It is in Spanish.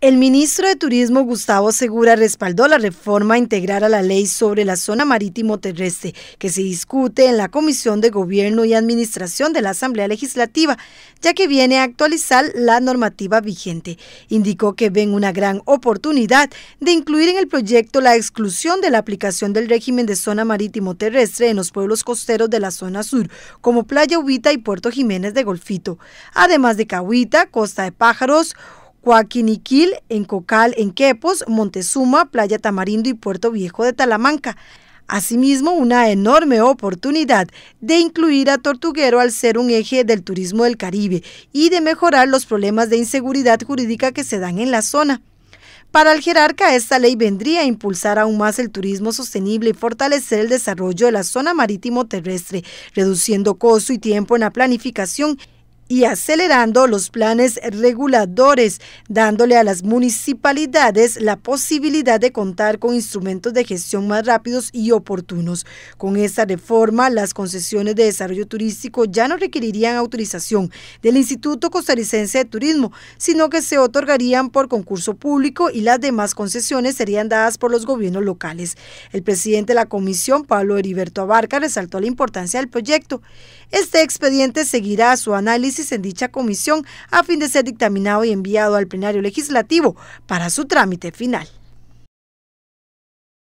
El ministro de Turismo Gustavo Segura respaldó la reforma integral a la ley sobre la zona marítimo terrestre que se discute en la Comisión de Gobierno y Administración de la Asamblea Legislativa, ya que viene a actualizar la normativa vigente. Indicó que ven una gran oportunidad de incluir en el proyecto la exclusión de la aplicación del régimen de zona marítimo terrestre en los pueblos costeros de la zona sur, como Playa Ubita y Puerto Jiménez de Golfito, además de Cahuita, Costa de Pájaros, Coaquiniquil, en Cocal, en Quepos, Montezuma, Playa Tamarindo y Puerto Viejo de Talamanca. Asimismo, una enorme oportunidad de incluir a Tortuguero al ser un eje del turismo del Caribe y de mejorar los problemas de inseguridad jurídica que se dan en la zona. Para el jerarca, esta ley vendría a impulsar aún más el turismo sostenible y fortalecer el desarrollo de la zona marítimo terrestre, reduciendo costo y tiempo en la planificación y acelerando los planes reguladores, dándole a las municipalidades la posibilidad de contar con instrumentos de gestión más rápidos y oportunos. Con esta reforma, las concesiones de desarrollo turístico ya no requerirían autorización del Instituto Costarricense de Turismo, sino que se otorgarían por concurso público y las demás concesiones serían dadas por los gobiernos locales. El presidente de la comisión, Pablo Heriberto Abarca, resaltó la importancia del proyecto. Este expediente seguirá su análisis en dicha comisión a fin de ser dictaminado y enviado al plenario legislativo para su trámite final.